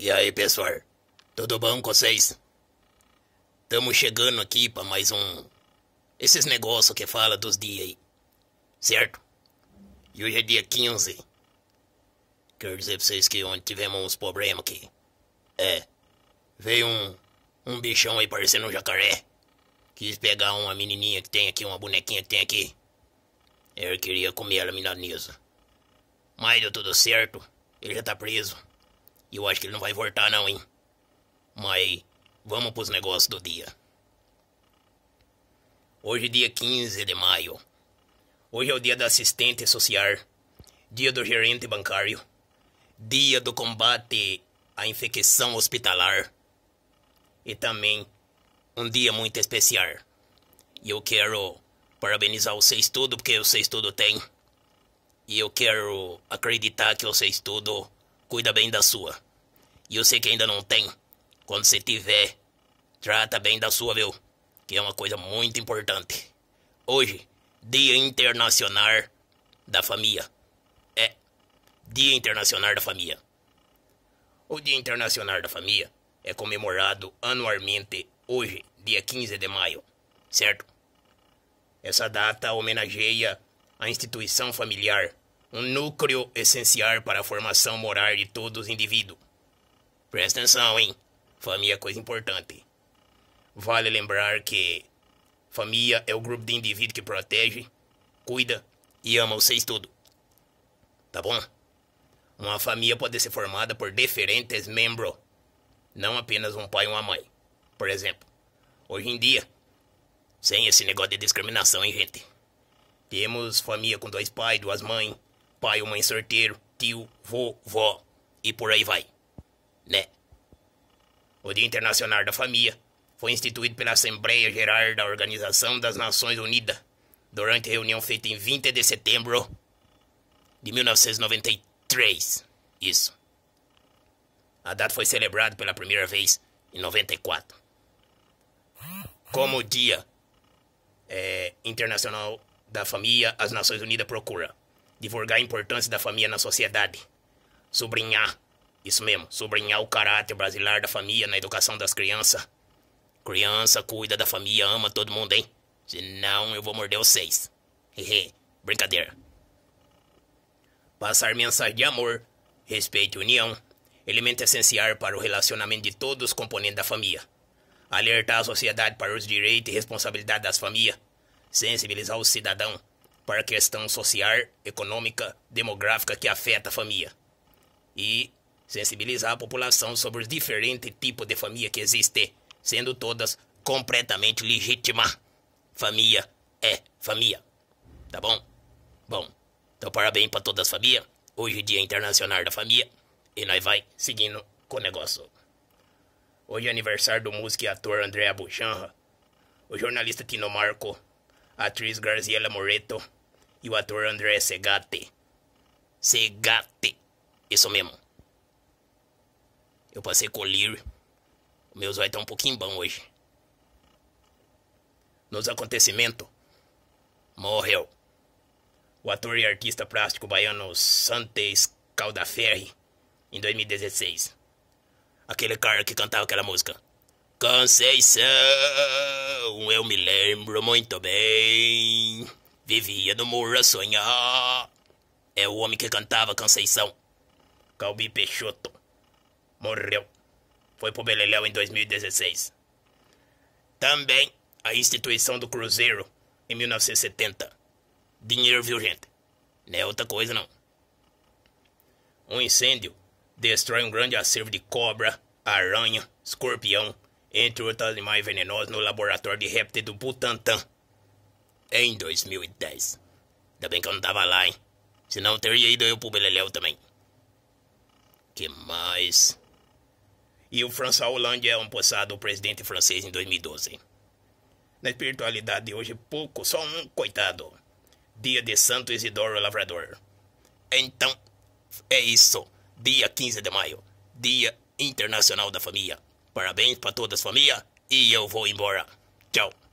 E aí, pessoal? Tudo bom com vocês? estamos chegando aqui para mais um esses negócios que fala dos dias aí. Certo? E hoje é dia 15. Quero dizer pra vocês que ontem tivemos uns problemas aqui. É. Veio um um bichão aí parecendo um jacaré. Quis pegar uma menininha que tem aqui, uma bonequinha que tem aqui. Eu queria comer ela milanesa. Mas deu tudo certo. Ele já tá preso. E eu acho que ele não vai voltar, não, hein? Mas vamos pros negócios do dia. Hoje é dia 15 de maio. Hoje é o dia da assistente social, dia do gerente bancário, dia do combate à infecção hospitalar e também um dia muito especial. E eu quero parabenizar vocês tudo porque vocês tudo têm. E eu quero acreditar que vocês tudo cuida bem da sua. E eu sei que ainda não tem. Quando você tiver, trata bem da sua, viu? Que é uma coisa muito importante. Hoje, Dia Internacional da Família. É, Dia Internacional da Família. O Dia Internacional da Família é comemorado anualmente hoje, dia 15 de maio, certo? Essa data homenageia a instituição familiar um núcleo essencial para a formação moral de todos os indivíduos. Presta atenção, hein? Família é coisa importante. Vale lembrar que família é o grupo de indivíduos que protege, cuida e ama vocês tudo. Tá bom? Uma família pode ser formada por diferentes membros, não apenas um pai e uma mãe. Por exemplo, hoje em dia, sem esse negócio de discriminação, hein, gente? Temos família com dois pais, duas mães, pai ou mãe sorteiro, tio, vô, vó e por aí vai, né? O Dia Internacional da Família foi instituído pela Assembleia Geral da Organização das Nações Unidas durante a reunião feita em 20 de setembro de 1993. Isso. A data foi celebrada pela primeira vez em 94. Como Dia é, Internacional da Família, as Nações Unidas procura divulgar a importância da família na sociedade. Sobrinhar, isso mesmo, sobrinhar o caráter brasileiro da família na educação das crianças. Criança cuida da família, ama todo mundo, hein? Senão eu vou morder vocês. Hehe, brincadeira. Passar mensagem de amor, respeito e união, elemento essencial para o relacionamento de todos os componentes da família. Alertar a sociedade para os direitos e responsabilidades das famílias. Sensibilizar o cidadão para a questão social, econômica, demográfica que afeta a família. E sensibilizar a população sobre os diferentes tipos de família que existem, sendo todas completamente legítimas. Família é família. Tá bom? Bom, então parabéns para todas as famílias. Hoje é Dia Internacional da Família. E nós vai seguindo com o negócio. Hoje é aniversário do músico e ator André Buchanra, o jornalista Tino Marco, a atriz Graziela Moreto, e o ator André Segate. Segate. Isso mesmo. Eu passei colírio. O meu zóio tá um pouquinho bom hoje. Nos acontecimentos, morreu o ator e artista plástico baiano Santes Caldaferri em 2016. Aquele cara que cantava aquela música. Conceição, eu me lembro muito bem. Vivia no morro a sonhar. É o homem que cantava Conceição. Calbi Peixoto. Morreu. Foi pro Beleléu em 2016. Também a instituição do Cruzeiro em 1970. Dinheiro, viu, gente? Não é outra coisa, não. Um incêndio destrói um grande acervo de cobra, aranha, escorpião, entre outros animais venenosos no laboratório de réptil do Butantan. Em 2010. Ainda bem que eu não tava lá, hein? Senão teria ido eu pro Beleléu também. Que mais? E o François Hollande é um possado presidente francês em 2012. Na espiritualidade de hoje, pouco, só um coitado. Dia de Santo Isidoro Lavrador. Então, é isso. Dia 15 de maio, Dia Internacional da Família. Parabéns para todas as famílias e eu vou embora. Tchau.